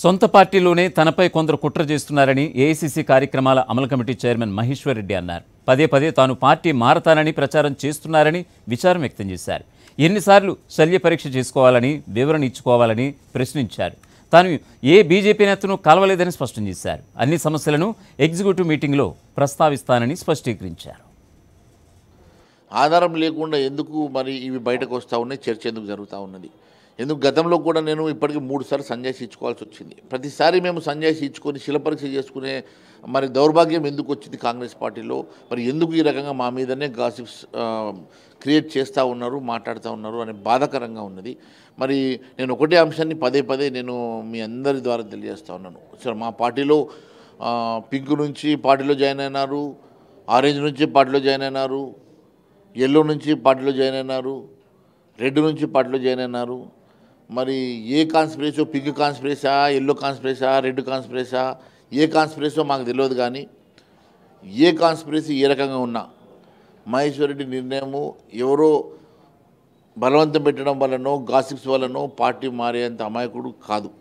సొంత పార్టీలోనే తనపై కొందరు కుట్ర చేస్తున్నారని ఏఐసీసీ కార్యక్రమాల అమలు కమిటీ చైర్మన్ మహేశ్వర్ రెడ్డి అన్నారు పదే పదే తాను పార్టీ మారతానని ప్రచారం చేస్తున్నారని విచారం వ్యక్తం చేశారు ఎన్నిసార్లు శల్య పరీక్ష చేసుకోవాలని వివరణ ఇచ్చుకోవాలని ప్రశ్నించారు తాను ఏ బీజేపీ నేతను కలవలేదని స్పష్టం చేశారు అన్ని సమస్యలను ఎగ్జిక్యూటివ్ మీటింగ్లో ప్రస్తావిస్తానని స్పష్టీకరించారు ఆధారం లేకుండా ఎందుకు మరి ఇవి బయటకు వస్తూ ఉన్నాయి చర్చ ఎందుకు జరుగుతూ ఉన్నది ఎందుకు గతంలో కూడా నేను ఇప్పటికీ మూడుసార్లు సంజాయిషి ఇచ్చుకోవాల్సి వచ్చింది ప్రతిసారి మేము సంజాయిషి ఇచ్చుకొని శిలపరీక్ష చేసుకునే మరి దౌర్భాగ్యం ఎందుకు వచ్చింది కాంగ్రెస్ పార్టీలో మరి ఎందుకు ఈ రకంగా మా మీదనే గాసిప్స్ క్రియేట్ చేస్తూ ఉన్నారు మాట్లాడుతూ ఉన్నారు అనే బాధాకరంగా ఉన్నది మరి నేను ఒకటే అంశాన్ని పదే పదే నేను మీ అందరి ద్వారా తెలియజేస్తూ ఉన్నాను సరే మా పార్టీలో పింక్ నుంచి పార్టీలో జాయిన్ అయినారు ఆరెంజ్ నుంచి పార్టీలో జాయిన్ అయినారు ఎల్లో నుంచి పార్టీలో జాయిన్ అయినారు రెడ్ నుంచి పార్టీలో జాయిన్ అయినారు మరి ఏ కాన్స్పిరసీ పింక్ కాన్స్పిరసా ఎల్లో కాన్స్పిరసా రెడ్ కాన్స్పిరసా ఏ కాన్స్పిరసో మాకు తెలియదు కానీ ఏ కాన్స్పిరేసీ ఏ రకంగా ఉన్నా మహేశ్వర్ రెడ్డి నిర్ణయము ఎవరో బలవంతం పెట్టడం వలనో గాసిప్స్ వలనో పార్టీ మారేంత అమాయకుడు కాదు